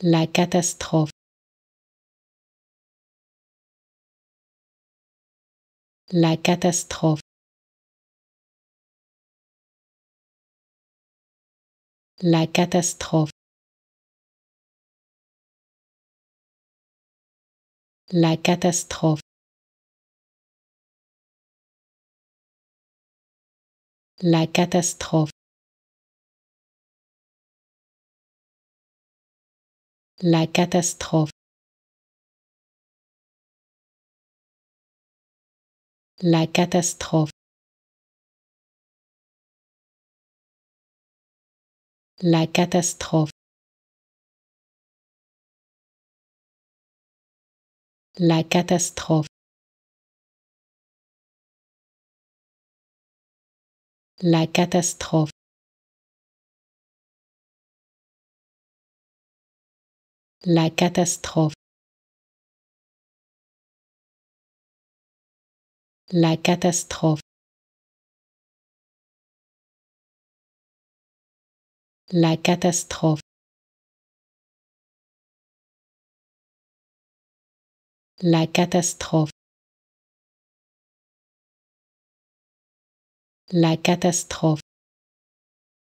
La catastrophe. La catastrophe. La catastrophe. La catastrophe. La catastrophe. la catastrophe, la catastrophe, la catastrophe, la catastrophe. La catastrophe. La catastrophe. La catastrophe. La catastrophe. La catastrophe. La catastrophe.